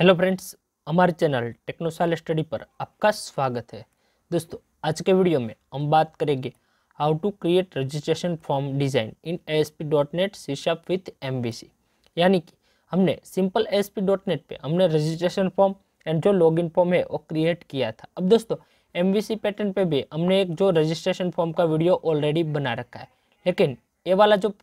hello friends हमारे channel टेक्नोसाल study पर आपका स्वागत है दोस्तों आज के वीडियो में हम बात करेंगे how to create registration form design in S P dot net C sharp with M C यानी कि हमने simple S P dot net पर हमने रजिस्ट्रेशन फॉर्म एंड जो लॉग इन फॉर्म है वो क्रिएट किया था अब दोस्तों एम बी सी पैटर्न पर भी हमने एक जो रजिस्ट्रेशन फॉर्म का वीडियो ऑलरेडी बना रखा है लेकिन ये वाला जो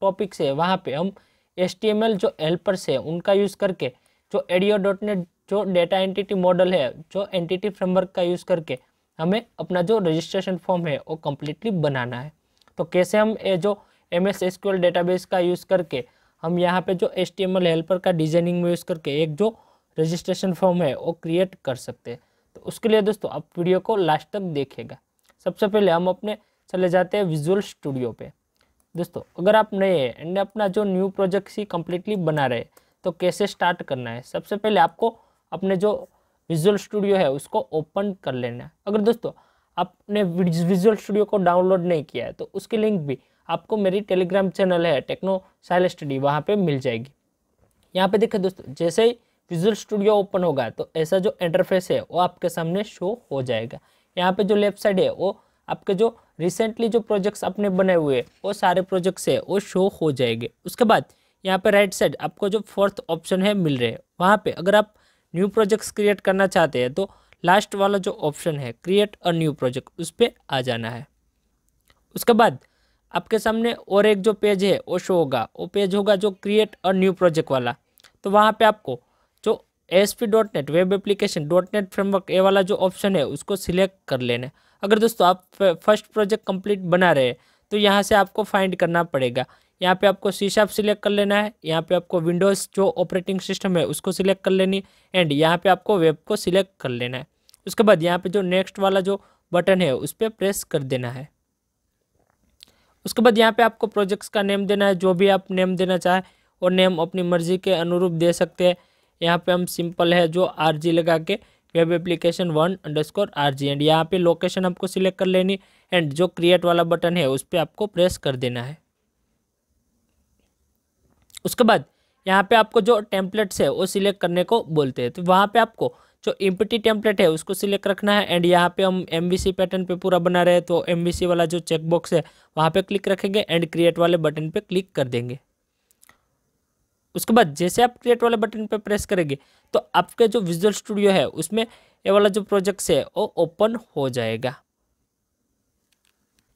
टॉपिक्स है वहाँ पर हम एस टी एम एल जो हेल्पर्स है उनका यूज़ करके जो एडियो डॉट नेट जो डेटा एंटिटी मॉडल है जो एंटिटी फ्रेमवर्क का यूज़ करके हमें अपना जो रजिस्ट्रेशन फॉर्म है वो कम्प्लीटली बनाना है तो कैसे हम ये जो एम एस एसक्यूएल डेटाबेस का यूज़ करके हम यहाँ पे जो S T M L helper का डिजाइनिंग में यूज़ करके एक जो रजिस्ट्रेशन फॉर्म है वो क्रिएट कर सकते हैं तो उसके लिए दोस्तों आप वीडियो को लास्ट तक देखेगा सबसे पहले हम अपने चले जाते हैं विजुअल स्टूडियो पे दोस्तों अगर आप नए हैं एंड अपना जो न्यू प्रोजेक्ट ही कम्प्लीटली बना रहे तो कैसे स्टार्ट करना है सबसे पहले आपको अपने जो विजुअल स्टूडियो है उसको ओपन कर लेना है अगर दोस्तों आपने विजुअल स्टूडियो को डाउनलोड नहीं किया है तो उसकी लिंक भी आपको मेरी टेलीग्राम चैनल है टेक्नो साइल स्टडी वहाँ पर मिल जाएगी यहाँ पर देखें दोस्तों जैसे ही विजुअल स्टूडियो ओपन होगा तो ऐसा जो इंटरफेस है वो आपके सामने शो हो जाएगा यहाँ पर जो लेफ्ट साइड है वो आपके जो रिसेंटली जो प्रोजेक्ट्स आपने बनाए हुए हैं वो सारे प्रोजेक्ट्स है वो शो हो जाएंगे उसके बाद यहाँ पर राइट साइड आपको जो फोर्थ ऑप्शन है मिल रहे हैं वहाँ पे अगर आप न्यू प्रोजेक्ट्स क्रिएट करना चाहते हैं तो लास्ट वाला जो ऑप्शन है क्रिएट अ न्यू प्रोजेक्ट उस पर आ जाना है उसके बाद आपके सामने और एक जो पेज है वो शो होगा वो पेज होगा जो क्रिएट अ न्यू प्रोजेक्ट वाला तो वहाँ पे आपको जो S P dot net web application dot net framework ए वाला जो ऑप्शन है उसको सिलेक्ट कर लेना अगर दोस्तों आप फर्स्ट प्रोजेक्ट कंप्लीट बना रहे हैं तो यहाँ से आपको फाइंड करना पड़ेगा यहाँ पे आपको सी सिलेक्ट कर लेना है यहाँ पे आपको विंडोज़ जो ऑपरेटिंग सिस्टम है उसको सिलेक्ट कर लेनी एंड यहाँ पे आपको वेब को सिलेक्ट कर लेना है उसके बाद यहाँ पे जो नेक्स्ट वाला जो बटन है उस पर प्रेस कर देना है उसके बाद यहाँ पे आपको प्रोजेक्ट्स का नेम देना है जो भी आप नेम देना चाहें और नेम अपनी मर्जी के अनुरूप दे सकते हैं यहाँ पे हम सिंपल है जो आर जी लगा के web application one underscore R G and यहाँ पे लोकेशन आपको सिलेक्ट कर लेनी एंड जो क्रिएट वाला बटन है उस पर आपको प्रेस कर देना है उसके बाद यहाँ पे आपको जो टेम्पलेट्स है वो सिलेक्ट करने को बोलते हैं तो वहाँ पे आपको जो इम्पटी टेम्पलेट है उसको सिलेक्ट रखना है एंड यहाँ पे हम एम पैटर्न पे पूरा बना रहे हैं तो एम वाला जो चेकबॉक्स है वहाँ पे क्लिक रखेंगे एंड क्रिएट वाले बटन पे क्लिक कर देंगे उसके बाद जैसे आप क्रिएट वाले बटन पे प्रेस करेंगे तो आपके जो विजुअल स्टूडियो है उसमें ये वाला जो प्रोजेक्ट्स है वो ओपन हो जाएगा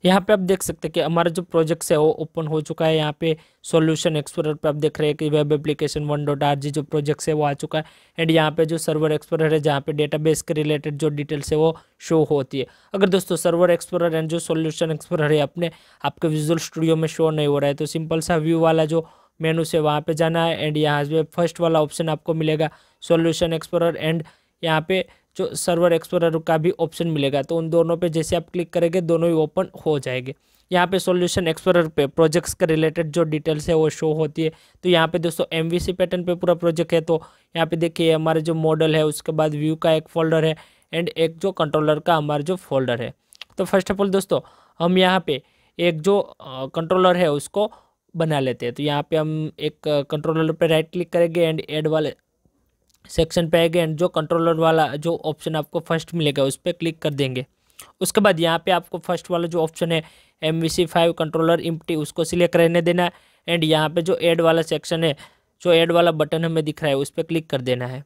यहाँ पे आप देख सकते हैं कि हमारा जो प्रोजेक्ट्स है वो ओपन हो चुका है यहाँ पे सॉल्यूशन एक्सप्लोरर पे आप देख रहे हैं कि web application one dot R G जो प्रोजेक्ट्स है वो आ चुका है एंड यहाँ पे जो सर्वर एक्सप्लोरर है जहाँ पे डेटाबेस के रिलेटेड जो डिटेल्स है वो शो होती है अगर दोस्तों सर्वर एक्सप्लोरर एंड जो सोल्यूशन एक्सप्लोरर है अपने आपके विजुअल स्टूडियो में शो नहीं हो रहा है तो सिंपल सा व्यू वाला जो मेनू से वहाँ पर जाना है एंड यहाँ पे फर्स्ट वाला ऑप्शन आपको मिलेगा सोल्यूशन एक्सप्लोर एंड यहाँ पे जो सर्वर एक्सप्लोरर का भी ऑप्शन मिलेगा तो उन दोनों पे जैसे आप क्लिक करेंगे दोनों ही ओपन हो जाएंगे यहाँ पे सॉल्यूशन एक्सप्लोरर पे प्रोजेक्ट्स के रिलेटेड जो डिटेल्स है वो शो होती है तो यहाँ पे दोस्तों एम पैटर्न पे पूरा प्रोजेक्ट है तो यहाँ पे देखिए हमारे जो मॉडल है उसके बाद व्यू का एक फोल्डर है एंड एक जो कंट्रोलर का हमारा जो फोल्डर है तो फर्स्ट ऑफ ऑल दोस्तों हम यहाँ पर एक जो कंट्रोलर है उसको बना लेते हैं तो यहाँ पे हम एक कंट्रोलर पे राइट क्लिक करेंगे एंड एड वाले सेक्शन पे आएगा एंड जो कंट्रोलर वाला जो ऑप्शन आपको फर्स्ट मिलेगा उस पर क्लिक कर देंगे उसके बाद यहाँ पे आपको फर्स्ट वाला जो ऑप्शन है M V C five controller empty उसको सिलेक्ट रहने देना है एंड यहाँ पे जो ऐड वाला सेक्शन है जो ऐड वाला बटन हमें दिख रहा है उस पर क्लिक कर देना है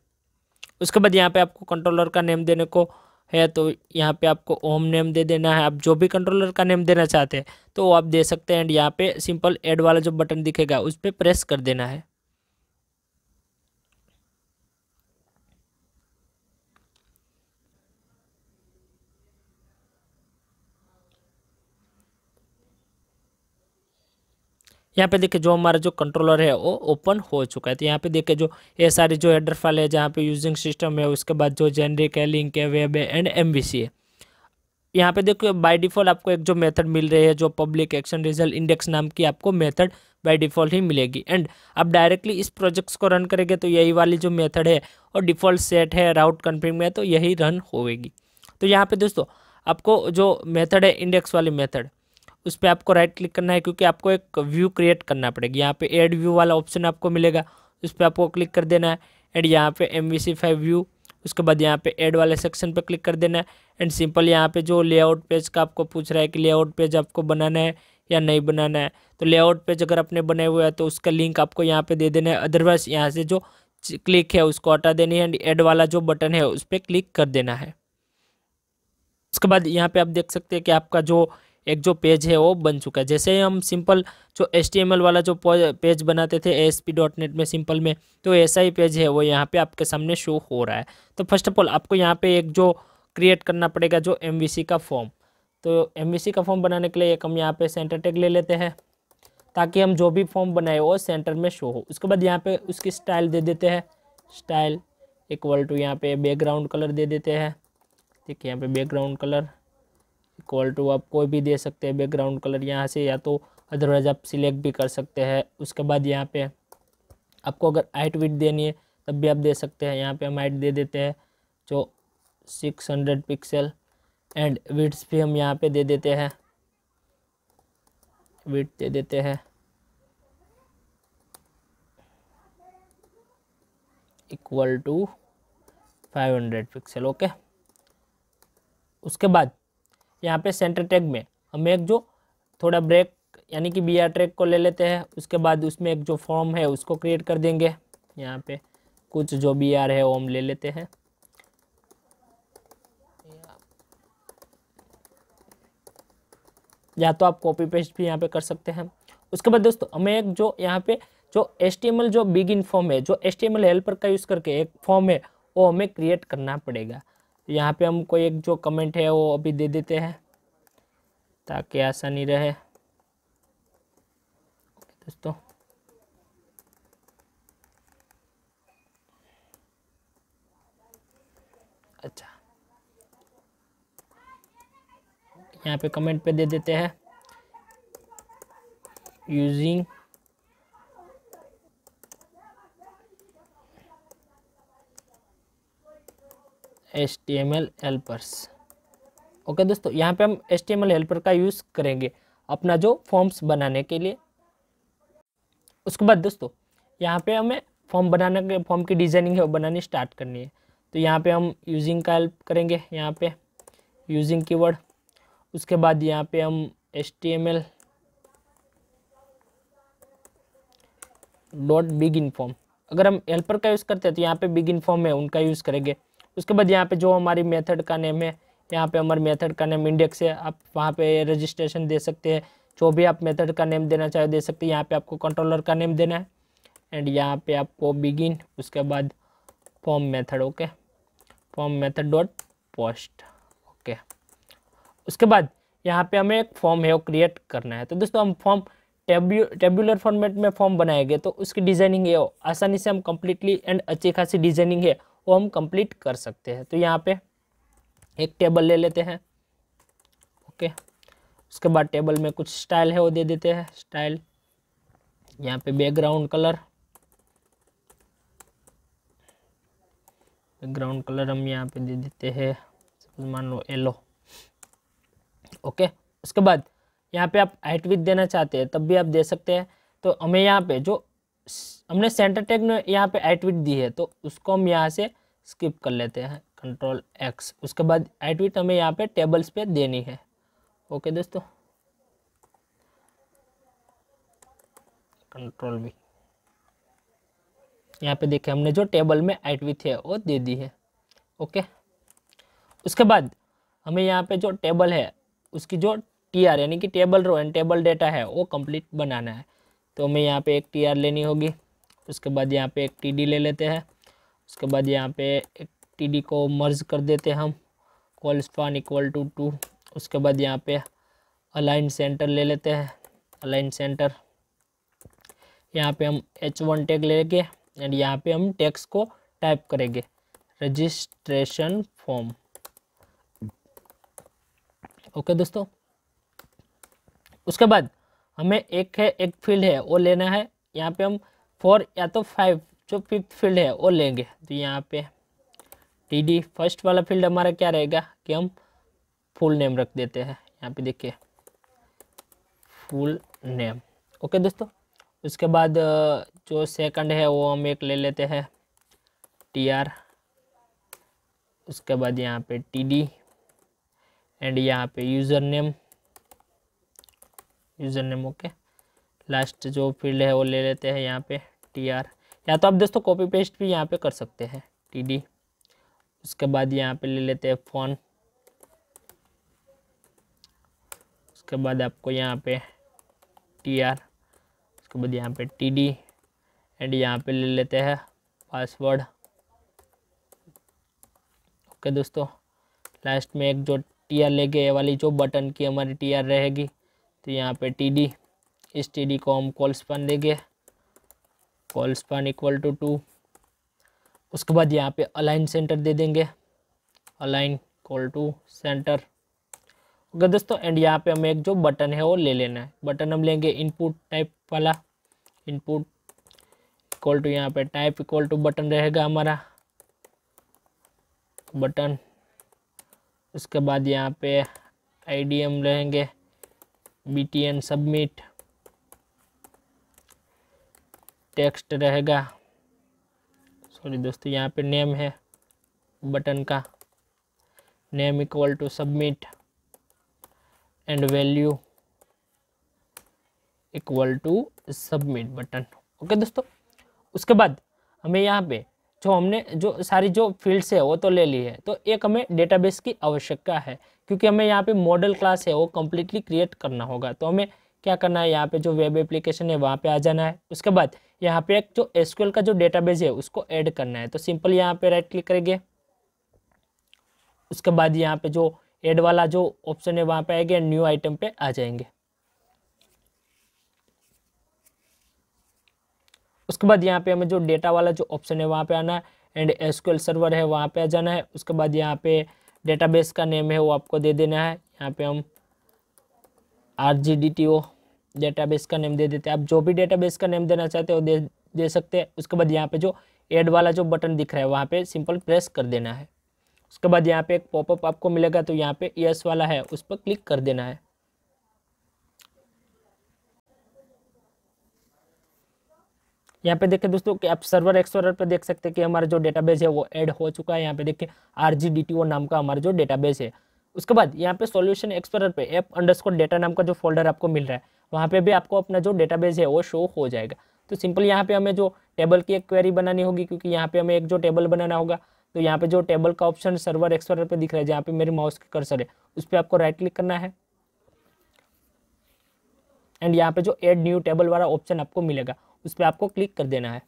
उसके बाद यहाँ पे आपको कंट्रोलर का नेम देने को है तो यहाँ पे आपको ओम नेम दे देना है आप जो भी कंट्रोलर का नेम देना चाहते हैं तो वो आप दे सकते हैं एंड यहाँ पे सिंपल एड वाला जो बटन दिखेगा उस पर प्रेस कर देना है यहाँ पे देखिए जो हमारा जो कंट्रोलर है वो ओपन हो चुका है तो यहाँ पे देखिए जो ये सारी जो हेडर फाइल है जहाँ पे यूजिंग सिस्टम है उसके बाद जो जेनरिक है लिंक है वेब है एंड एम है यहाँ पे देखो बाय डिफ़ॉल्ट आपको एक जो मेथड मिल रही है जो पब्लिक एक्शन रिजल्ट इंडेक्स नाम की आपको मेथड बाय डिफ़ॉल्ट ही मिलेगी एंड आप डायरेक्टली इस प्रोजेक्ट्स को रन करेंगे तो यही वाली जो मेथड है और डिफ़ॉल्ट सेट है राउट कन्फिग में तो यही रन होगी तो यहाँ पे दोस्तों आपको जो मेथड है इंडेक्स वाली मेथड उस पर आपको राइट क्लिक करना है क्योंकि आपको एक व्यू क्रिएट करना पड़ेगा यहाँ पे एड व्यू वाला ऑप्शन आपको मिलेगा उस पर आपको क्लिक कर देना है एंड यहाँ पे M V C five view उसके बाद यहाँ पे एड वाले सेक्शन पे क्लिक कर देना है एंड सिंपल यहाँ पे जो लेआउट पेज का आपको पूछ रहा है कि लेआउट पेज आपको बनाना है या नहीं बनाना है तो लेआउट पेज अगर आपने बनाए हुए है तो उसका लिंक आपको यहाँ पर दे देना है अदरवाइज यहाँ से जो क्लिक है उसको हटा देनी है एंड एड वाला जो बटन है उस पर क्लिक कर देना है उसके बाद यहाँ पे आप देख सकते हैं कि आपका जो एक जो पेज है वो बन चुका है जैसे हम सिंपल जो एस वाला जो पेज बनाते थे एस में सिंपल में तो ऐसा ही पेज है वो यहाँ पे आपके सामने शो हो रहा है तो फर्स्ट ऑफ ऑल आपको यहाँ पे एक जो क्रिएट करना पड़ेगा जो एम का फॉर्म तो एम का फॉर्म बनाने के लिए एक हम यहाँ पे सेंटर टेक ले लेते हैं ताकि हम जो भी फॉर्म बनाए वो सेंटर में शो हो उसके बाद यहाँ पे उसकी स्टाइल दे देते हैं स्टाइल इक्वल टू यहाँ पे बैकग्राउंड कलर दे देते हैं ठीक है यहाँ पे बैकग्राउंड कलर इक्वल टू आप कोई भी दे सकते हैं बैकग्राउंड कलर यहाँ से या तो अदरवाइज़ आप सिलेक्ट भी कर सकते हैं उसके बाद यहाँ पे आपको अगर हाइट विथ देनी है तब भी आप दे सकते हैं यहाँ पे हम हाइट दे देते हैं जो six hundred pixel and widths भी हम यहाँ पे दे देते हैं विथ दे देते हैं equal to five hundred pixel okay उसके बाद यहाँ पे सेंटर ट्रैक में हम एक जो थोड़ा ब्रेक यानी कि बी आर ट्रैक को ले लेते हैं उसके बाद उसमें एक जो फॉर्म है उसको क्रिएट कर देंगे यहाँ पे कुछ जो बी आर है वो हम ले लेते हैं या तो आप कॉपी पेस्ट भी यहाँ पे कर सकते हैं उसके बाद दोस्तों हमें एक जो यहाँ पे जो एस जो बिगिन फॉर्म है जो एस टी हेल्पर का यूज़ करके एक फॉर्म है वो हमें क्रिएट करना पड़ेगा यहाँ पे हम कोई एक जो कमेंट है वो अभी दे देते हैं ताकि आसानी रहे दोस्तों अच्छा यहाँ पे कमेंट पे दे देते हैं using S T M L helpers okay दोस्तों यहाँ पे हम S T M L helper का यूज़ करेंगे अपना जो फॉर्म्स बनाने के लिए उसके बाद दोस्तों यहाँ पे हमें फॉर्म बनाने के फॉर्म की डिज़ाइनिंग है वो बनानी स्टार्ट करनी है तो यहाँ पे हम यूजिंग का हेल्प करेंगे यहाँ पे यूजिंग कीवर्ड उसके बाद यहाँ पे हम S T M L dot begin form अगर हम हेल्पर का यूज़ करते हैं तो यहाँ पे बिग इन फॉर्म है उनका यूज़ करेंगे उसके बाद यहाँ पे जो हमारी मेथड का नेम है यहाँ पे हमारे मेथड का नेम इंडेक्स है आप वहाँ पे रजिस्ट्रेशन दे सकते हैं जो भी आप मेथड का नेम देना चाहे दे सकते हैं यहाँ पे आपको कंट्रोलर का नेम देना है एंड यहाँ पे आपको बिगिन उसके बाद form method okay form method dot post okay उसके बाद यहाँ पे हमें एक फॉर्म है वो क्रिएट करना है तो दोस्तों हम फॉर्म टेब्यू टेब्यूलर फॉर्मेट में फॉर्म बनाएंगे तो उसकी डिज़ाइनिंग है आसानी से हम कम्प्लीटली एंड अच्छी खासी डिज़ाइनिंग है को हम कंप्लीट कर सकते हैं तो यहाँ पे एक टेबल ले लेते हैं ओके उसके बाद टेबल में कुछ स्टाइल है वो दे देते हैं स्टाइल यहाँ पे बैकग्राउंड कलर बैकग्राउंड कलर हम यहाँ पे दे देते हैं मान लो येलो ओके उसके बाद यहाँ पे आप हाइट विथ देना चाहते हैं तब भी आप दे सकते हैं तो हमें यहाँ पे जो हमने सेंटर टैग में यहाँ पे एटविट दी है तो उसको हम यहाँ से स्किप कर लेते हैं कंट्रोल एक्स उसके बाद एटविट हमें यहाँ पे टेबल्स पे देनी है ओके दोस्तों कंट्रोल भी यहाँ पे देखे हमने जो टेबल में एटविथ है वो दे दी है ओके उसके बाद हमें यहाँ पे जो टेबल है उसकी जो टी आर यानी कि table row and table data है वो कंप्लीट बनाना है तो हमें यहाँ पे एक टी आर लेनी होगी उसके बाद यहाँ पे एक टीडी ले लेते हैं उसके बाद यहाँ पे एक टीडी को मर्ज कर देते हैं हम colspan equal to two उसके बाद यहाँ पे अलाइन सेंटर ले लेते हैं अलाइन सेंटर यहाँ पे हम एच वन टैग लेंगे एंड यहाँ पे हम टैक्स को टाइप करेंगे रजिस्ट्रेशन फॉर्म ओके दोस्तों उसके बाद हमें एक है एक फील्ड है वो लेना है यहाँ पे हम फोर या तो फाइव जो फिफ्थ फील्ड है वो लेंगे तो यहाँ पे टी डी फर्स्ट वाला फील्ड हमारा क्या रहेगा कि हम फुल नेम रख देते हैं यहाँ पे देखिए फुल नेम ओके दोस्तों उसके बाद जो सेकंड है वो हम एक ले लेते हैं टी आर उसके बाद यहाँ पे टी डी एंड यहाँ पे user name user name okay last जो फील्ड है वो ले लेते हैं यहाँ पे टी आर या तो आप दोस्तों कॉपी पेस्ट भी यहाँ पे कर सकते हैं टी डी उसके बाद यहाँ पे ले लेते हैं फ़ोन उसके बाद आपको यहाँ पे टी आर उसके बाद यहाँ पे टी डी एंड यहाँ पे ले लेते हैं पासवर्ड ओके दोस्तों लास्ट में एक जो टी आर ले गए वाली जो बटन की हमारी टी आर रहेगी तो यहाँ पे टी डी हम कॉम पान देंगे पान इक्वल टू टू उसके बाद यहाँ पे अलाइन सेंटर दे देंगे align col to center okay दोस्तों एंड यहाँ पे हमें एक जो बटन है वो ले लेना है बटन हम लेंगे इनपुट टाइप वाला इनपुट इक्वल टू यहाँ पे टाइप इक्वल टू बटन रहेगा हमारा बटन उसके बाद यहाँ पे आई डी एम रहेंगे B T N submit text रहेगा सॉरी दोस्तों यहाँ पे नेम है बटन का name equal to submit and value equal to submit button okay दोस्तों उसके बाद हमें यहाँ पे जो हमने जो सारी जो फील्ड्स है वो तो ले ली है तो एक हमें डेटाबेस की आवश्यकता है क्योंकि हमें यहाँ पे मॉडल क्लास है वो कम्प्लीटली क्रिएट करना होगा तो हमें क्या करना है यहाँ पे जो वेब एप्लीकेशन है वहाँ पे आ जाना है उसके बाद यहाँ पे एक जो एसक्यूएल का जो डेटाबेस है उसको ऐड करना है तो सिंपल यहाँ पे राइट क्लिक करेंगे उसके बाद यहाँ पे जो ऐड वाला जो ऑप्शन है वहाँ पे आएगा न्यू आइटम पे आ जाएंगे उसके बाद यहाँ पे हमें जो डेटा वाला जो ऑप्शन है वहाँ पे आना है एंड एसक्यूएल सर्वर है वहाँ पे आ जाना है उसके बाद यहाँ पे डेटाबेस का नेम है वो आपको दे देना है यहाँ पे हम R G D T O database का नेम दे देते हैं आप जो भी डेटाबेस का नेम देना चाहते हो दे दे सकते हैं उसके बाद यहाँ पे जो एड वाला जो बटन दिख रहा है वहाँ पे सिंपल प्रेस कर देना है उसके बाद यहाँ पे एक पॉपअप आपको मिलेगा तो यहाँ पे यस वाला है उस पर क्लिक कर देना है यहाँ पे देखिए दोस्तों कि आप सर्वर एक्सप्लोरर पे देख सकते हैं कि हमारा जो डेटाबेस है वो ऐड हो चुका है यहाँ पे देखिए आर जी नाम का हमारा जो डेटाबेस है उसके बाद यहाँ पे सॉल्यूशन एक्सप्लोरर पे एप अंडरस्कोर डेटा नाम का जो फोल्डर आपको मिल रहा है वहाँ पे भी आपको अपना जो डेटाबेस है वो शो हो जाएगा तो सिंपल यहाँ पे हमें जो टेबल की एक क्वेरी बनानी होगी क्योंकि यहाँ पे हमें एक जो टेबल बनाना होगा तो यहाँ पे जो टेबल का ऑप्शन सर्वर एक्सपर्टर पे दिख रहा है जहाँ पे मेरे माउस की कर्सर है उस पर आपको राइट क्लिक करना है एंड यहाँ पे जो एड न्यू टेबल वाला ऑप्शन आपको मिलेगा उस पर आपको क्लिक कर देना है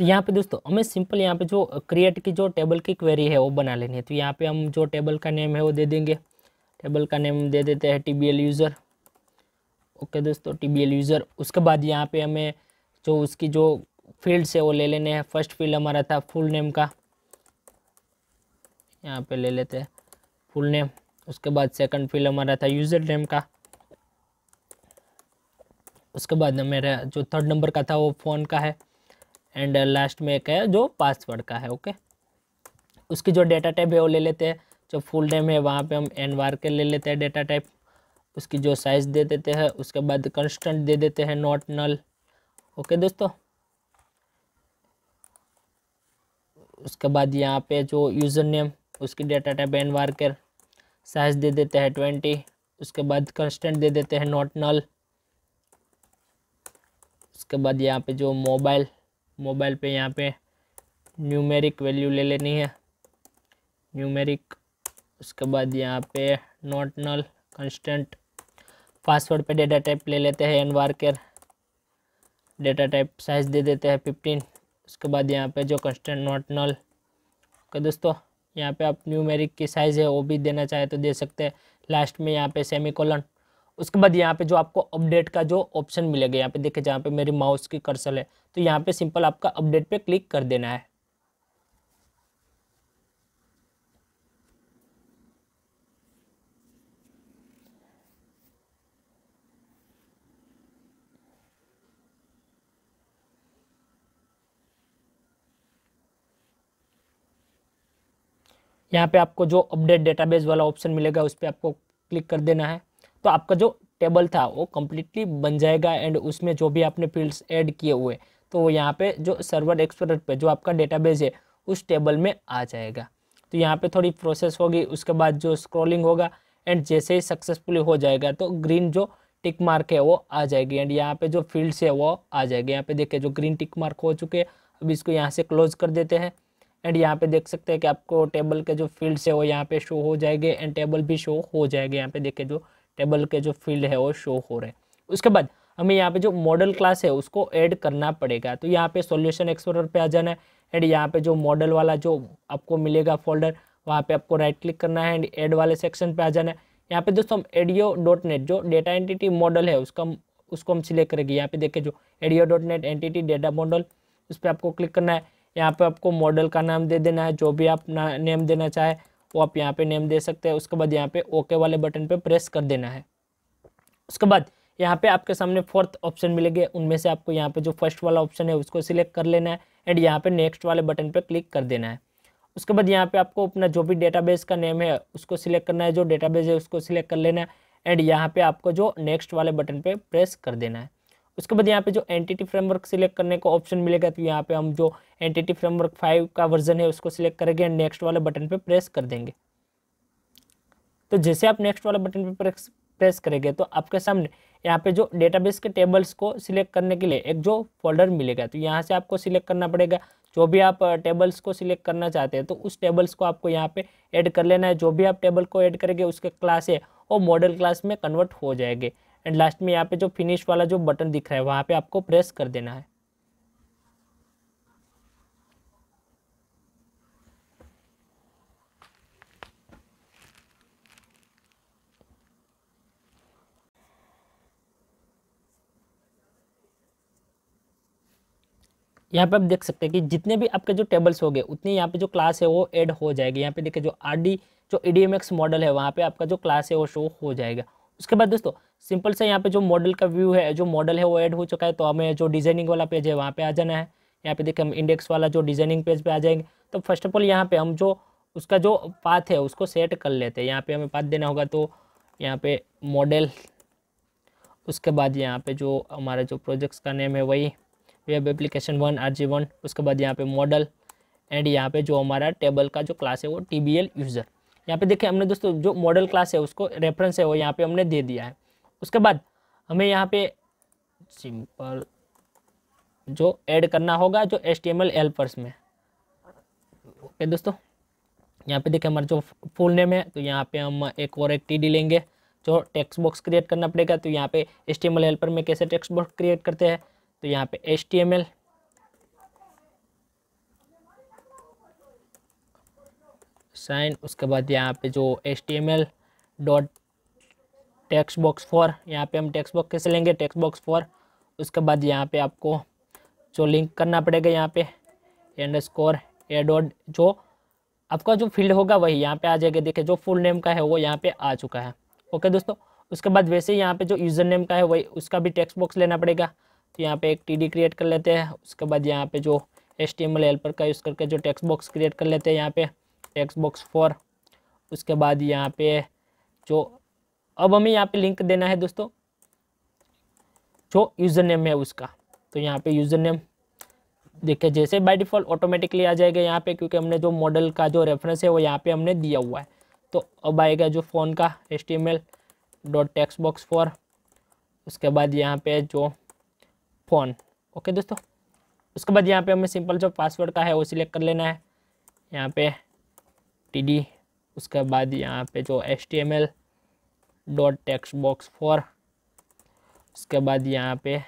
तो यहाँ पे दोस्तों हमें सिंपल यहाँ पे जो क्रिएट की जो टेबल की क्वेरी है वो बना लेनी है तो यहाँ पे हम जो टेबल का नेम है वो दे देंगे टेबल का नेम दे देते हैं टी यूज़र ओके दोस्तों टी यूज़र उसके बाद यहाँ पे हमें जो उसकी जो फील्ड्स है वो ले लेने हैं फर्स्ट फील्ड हमारा था फुल नेम का यहाँ पे ले लेते हैं फुल नेम उसके बाद सेकंड फील्ड हमारा था यूज़र नेम का उसके बाद मेरा जो थर्ड नंबर का था वो फ़ोन का है एंड लास्ट uh, में एक है जो पासवर्ड का है ओके उसकी जो डेटा टाइप है वो ले लेते हैं जो फुल नेम है वहाँ पे हम एन वार के ले लेते हैं डेटा टाइप उसकी जो साइज़ दे देते हैं उसके बाद कंस्टेंट दे देते हैं नॉट नल ओके दोस्तों उसके बाद यहाँ पे जो यूज़र नेम उसकी डेटा टाइप एन वार के साइज़ दे देते हैं ट्वेंटी उसके बाद कंस्टेंट दे देते हैं नॉट नल उसके बाद यहाँ पे जो मोबाइल मोबाइल पे यहाँ पे न्यूमेरिक वैल्यू ले लेनी है न्यूमेरिक उसके बाद यहाँ पे नॉट नल कंस्टेंट पासवर्ड पे डेटा टाइप ले लेते हैं nvarchar data type size दे देते हैं फिफ्टीन उसके बाद यहाँ पे जो कंस्टेंट नॉट नल ओके दोस्तों यहाँ पे आप न्यूमेरिक की साइज़ है वो भी देना चाहे तो दे सकते हैं लास्ट में यहाँ पे सेमी कॉलन उसके बाद यहाँ पे जो आपको अपडेट का जो ऑप्शन मिलेगा यहाँ पे देखिए जहाँ पे मेरी माउस की कर्सल है तो यहाँ पे सिंपल आपका अपडेट पे क्लिक कर देना है यहाँ पे आपको जो अपडेट डेटाबेस वाला ऑप्शन मिलेगा उस पर आपको क्लिक कर देना है तो आपका जो टेबल था वो कम्प्लीटली बन जाएगा एंड उसमें जो भी आपने फील्ड्स एड किए हुए तो वो यहाँ पे जो सर्वर एक्सपर्ट पे जो आपका डेटाबेस है उस टेबल में आ जाएगा तो यहाँ पे थोड़ी प्रोसेस होगी उसके बाद जो स्क्रॉलिंग होगा एंड जैसे ही सक्सेसफुली हो जाएगा तो ग्रीन जो टिक मार्क है वो आ जाएगी एंड यहाँ पे जो फील्ड्स है वो आ जाएगी यहाँ पे देखिए जो ग्रीन टिक मार्क हो चुके हैं अब इसको यहाँ से क्लोज कर देते हैं एंड यहाँ पे देख सकते हैं कि आपको टेबल के जो फील्ड्स है वो यहाँ पे शो हो जाएंगे एंड टेबल भी शो हो जाएगा यहाँ पे देखे जो टेबल के जो फील्ड है वो शो हो रहे हैं उसके बाद हमें यहाँ पे जो मॉडल क्लास है उसको ऐड करना पड़ेगा तो यहाँ पे सॉल्यूशन एक्सप्लोरर पे आ जाना है एंड यहाँ पे जो मॉडल वाला जो आपको मिलेगा फोल्डर वहाँ पे आपको राइट क्लिक करना है एंड ऐड वाले सेक्शन पे आ जाना है यहाँ पे दोस्तों हम एडियो डॉट नेट जो डेटा एंटिटी मॉडल है उसका उसको हम सिलेक्ट करेंगे यहाँ पे देखिए जो ADO dot net entity data model उस पर आपको क्लिक करना है यहाँ पर आपको मॉडल का नाम दे देना है जो भी आप नेम देना चाहें वो आप यहाँ पे नेम दे सकते हैं उसके बाद यहाँ पे ओके वाले बटन पे प्रेस कर देना है उसके बाद यहाँ पे आपके सामने फोर्थ ऑप्शन मिलेगी उनमें से आपको यहाँ पे जो फर्स्ट वाला ऑप्शन है उसको सिलेक्ट कर लेना है एंड यहाँ पे नेक्स्ट वाले बटन पे क्लिक कर देना है उसके बाद यहाँ पे आपको अपना जो भी डेटाबेस का नेम है उसको सिलेक्ट करना है जो डेटाबेस है उसको सिलेक्ट कर लेना है एंड यहाँ पे आपको जो नेक्स्ट वाले बटन पे प्रेस कर देना है उसके बाद यहाँ पे जो एंटिटी फ्रेमवर्क सिलेक्ट करने का ऑप्शन मिलेगा तो यहाँ पे हम जो एंटिटी फ्रेमवर्क फाइव का वर्जन है उसको सिलेक्ट करेंगे एंड नेक्स्ट वाले बटन पे प्रेस कर देंगे तो जैसे आप नेक्स्ट वाले बटन पे प्रेस प्रेस करेंगे तो आपके सामने यहाँ पे जो डेटाबेस के टेबल्स को सिलेक्ट करने के लिए एक जो फोल्डर मिलेगा तो यहाँ से आपको सिलेक्ट करना पड़ेगा जो भी आप टेबल्स को सिलेक्ट करना चाहते हैं तो उस टेबल्स को आपको यहाँ पे ऐड कर लेना है जो भी आप टेबल को ऐड करेंगे उसके क्लास है वो मॉडल क्लास में कन्वर्ट हो जाएंगे एंड लास्ट में यहाँ पे जो फिनिश वाला जो बटन दिख रहा है वहाँ पे आपको प्रेस कर देना है यहाँ पे आप देख सकते हैं कि जितने भी आपके जो टेबल्स हो गए उतनी यहाँ पे जो क्लास है वो ऐड हो जाएगी यहाँ पे देखिए जो आर जो ई e मॉडल है वहाँ पे आपका जो क्लास है वो शो हो जाएगा उसके बाद दोस्तों सिंपल से यहाँ पे जो मॉडल का व्यू है जो मॉडल है वो ऐड हो चुका है तो हमें जो डिजाइनिंग वाला पेज है वहाँ पे आ जाना है यहाँ पे देखिए हम इंडेक्स वाला जो डिजाइनिंग पेज पे आ जाएंगे तो फर्स्ट ऑफ ऑल यहाँ पे हम जो उसका जो पाथ है उसको सेट कर लेते हैं यहाँ पे हमें पाथ देना होगा तो यहाँ पे मॉडल उसके बाद यहाँ पे जो हमारा जो प्रोजेक्ट्स का नेम है वही web application one R G one उसके बाद यहाँ पे मॉडल एंड यहाँ पे जो हमारा टेबल का जो क्लास है वो टी बी एल यूज़र यहाँ पे देखिए हमने दोस्तों जो मॉडल क्लास है उसको रेफरेंस है वो यहाँ पे हमने दे दिया है उसके बाद हमें यहाँ पे सिंपल जो ऐड करना होगा जो S T M L helpers में ओके दोस्तों यहाँ पे देखिए हमारा जो फुल नेम है तो यहाँ पे हम एक और एक टी लेंगे जो टेक्स्ट बॉक्स क्रिएट करना पड़ेगा तो यहाँ पे H T M L helper में कैसे टेक्स्ट बॉक्स क्रिएट करते हैं तो यहाँ पे H T M L sign उसके बाद यहाँ पे जो S T M L dot text box for यहाँ पे हम टेक्स्ट बॉक्स कैसे लेंगे टेक्स्ट बॉक्स फॉर उसके बाद यहाँ पे आपको जो लिंक करना पड़ेगा यहाँ पे एंड स्कोर एडोड जो आपका जो फील्ड होगा वही यहाँ पे आ जाएगा देखिए जो फुल नेम का है वो यहाँ पे आ चुका है ओके दोस्तों उसके बाद वैसे यहाँ पे जो यूज़र नेम का है वही उसका भी टेक्स्ट बॉक्स लेना पड़ेगा तो यहाँ पे एक टी क्रिएट कर लेते हैं उसके बाद यहाँ पे जो एस टी हेल्पर का यूज़ करके जो टेक्स बॉक्स क्रिएट कर लेते हैं यहाँ पे टेक्स बॉक्स फॉर उसके बाद यहाँ पे जो अब हमें यहाँ पे लिंक देना है दोस्तों जो यूज़र नेम है उसका तो यहाँ पे यूज़र नेम देखिए जैसे बाय डिफ़ॉल्ट ऑटोमेटिकली आ जाएगा यहाँ पे क्योंकि हमने जो मॉडल का जो रेफरेंस है वो यहाँ पे हमने दिया हुआ है तो अब आएगा जो फ़ोन का H T M L dot text box for उसके बाद यहाँ पे जो फ़ोन ओके दोस्तों उसके बाद यहाँ पे हमें सिंपल जो पासवर्ड का है वो सिलेक्ट कर लेना है यहाँ पे टी डी उसके बाद यहाँ पे जो S T M L dot text box for उसके बाद यहाँ पे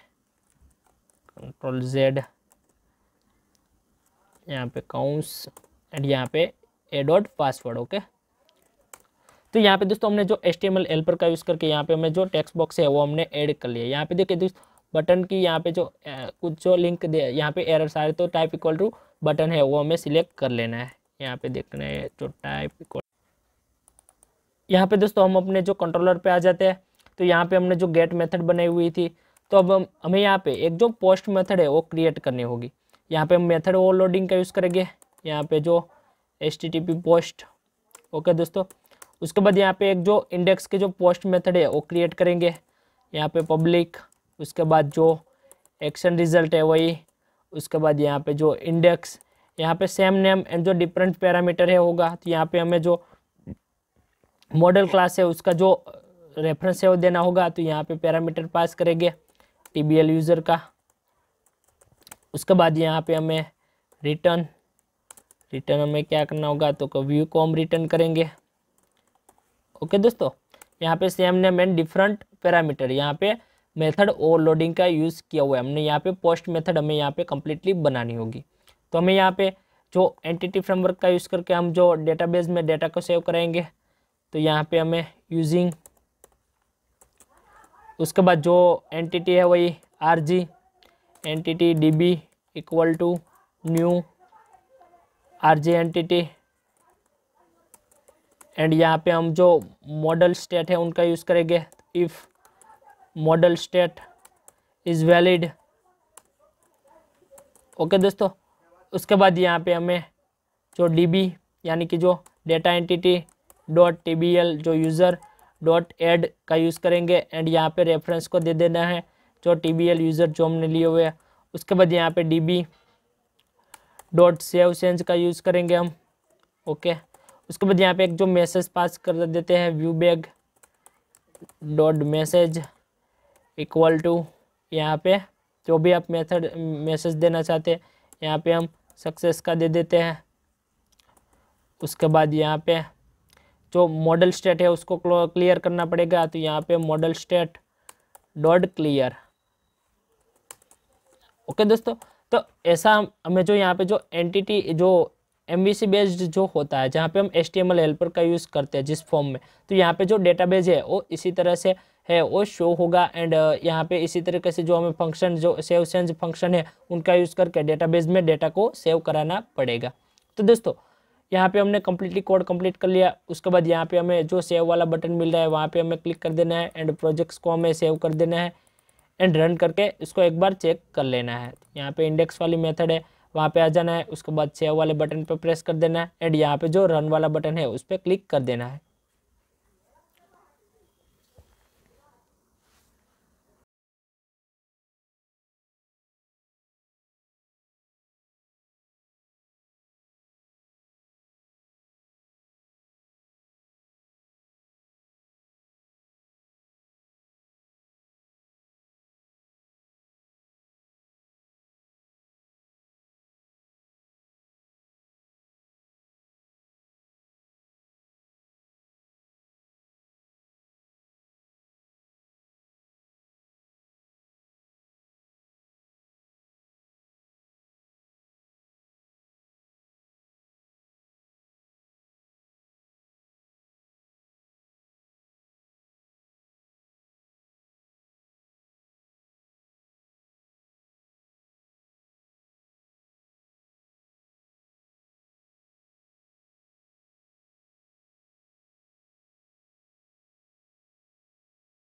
कंट्रोल जेड यहाँ पे काउंस एंड यहाँ पे ए डॉट पासवर्ड ओके तो यहाँ पे दोस्तों हमने जो S T M L helper का यूज़ करके यहाँ पे हमने जो टेक्स्ट बॉक्स है वो हमने ऐड कर लिया यहाँ पे देखिए दोस्त बटन की यहाँ पे जो कुछ जो लिंक दे यहाँ पे एरर सारे तो टाइप इक्वल टू बटन है वो हमें सिलेक्ट कर लेना है यहाँ पे देखना है जो टाइप इक्वल यहाँ पे दोस्तों हम अपने जो कंट्रोलर पे आ जाते हैं तो यहाँ पे हमने जो गेट मेथड बनाई हुई थी तो अब हम हमें यहाँ पे एक जो पोस्ट मेथड है वो क्रिएट करनी होगी यहाँ पे हम मेथड ओवरलोडिंग का यूज़ करेंगे यहाँ पे जो एच पोस्ट ओके दोस्तों उसके बाद यहाँ पे एक जो इंडेक्स के जो पोस्ट मेथड है वो क्रिएट करेंगे यहाँ पे पब्लिक उसके बाद जो एक्शन रिजल्ट है वही उसके बाद यहाँ पे जो इंडेक्स यहाँ पे सेम नेम एंड जो डिफरेंट पैरामीटर है होगा तो यहाँ पे हमें जो मॉडल क्लास है उसका जो रेफरेंस है वो देना होगा तो यहाँ पे पैरामीटर पास करेंगे टी यूज़र का उसके बाद यहाँ पे हमें रिटर्न रिटर्न हमें क्या करना होगा तो व्यू को हम रिटर्न करेंगे ओके दोस्तों यहाँ पे सेम ने मैंने डिफरेंट पैरामीटर यहाँ पे मेथड ओवरलोडिंग का यूज़ किया हुआ है हमने यहाँ पे पोस्ट मेथड हमें यहाँ पे कम्प्लीटली बनानी होगी तो हमें यहाँ पे जो एंटिटी फ्रेमवर्क का यूज़ करके हम जो डेटाबेस में डेटा को सेव कराएंगे तो यहाँ पे हमें यूजिंग उसके बाद जो एंटिटी है वही R G entity D B equal to new R G entity and यहाँ पे हम जो मॉडल स्टेट है उनका यूज़ करेंगे if model state is valid okay दोस्तों उसके बाद यहाँ पे हमें जो डी बी यानी कि जो डेटा एंटिटी डॉट टी जो यूज़र डॉट एड का यूज़ करेंगे एंड यहाँ पे रेफरेंस को दे देना है जो टी यूज़र जो हमने लिए हुए हैं उसके बाद यहाँ पे D B dot save changes का यूज़ करेंगे हम ओके उसके बाद यहाँ पे एक जो मैसेज पास कर देते हैं view bag dot message equal to यहाँ पे जो भी आप मेथड मैसेज देना चाहते हैं यहाँ पे हम सक्सेस का दे देते हैं उसके बाद यहाँ पे जो मॉडल स्टेट है उसको क्लियर करना पड़ेगा तो यहाँ पे model state dot clear okay दोस्तों तो ऐसा हमें जो यहाँ पे जो एंटिटी जो एम बेस्ड जो होता है जहाँ पे हम एस हेल्पर का यूज़ करते हैं जिस फॉर्म में तो यहाँ पे जो डेटाबेज है वो इसी तरह से है वो शो होगा एंड uh, यहाँ पे इसी तरीके से जो हमें फंक्शन जो सेव सेंज फंक्शन है उनका यूज़ करके डेटाबेस में डेटा को सेव कराना पड़ेगा तो दोस्तों यहाँ पे हमने कम्प्लीटली कोड कम्प्लीट कर लिया उसके बाद यहाँ पे हमें जो सेव वाला बटन मिल रहा है वहाँ पे हमें क्लिक कर देना है एंड प्रोजेक्ट्स को हमें सेव कर देना है एंड रन करके इसको एक बार चेक कर लेना है यहाँ पे इंडेक्स वाली मेथड है वहाँ पे आ जाना है उसके बाद सेव वाले बटन पर प्रेस कर देना है एंड यहाँ पे जो रन वाला बटन है उस पर क्लिक कर देना है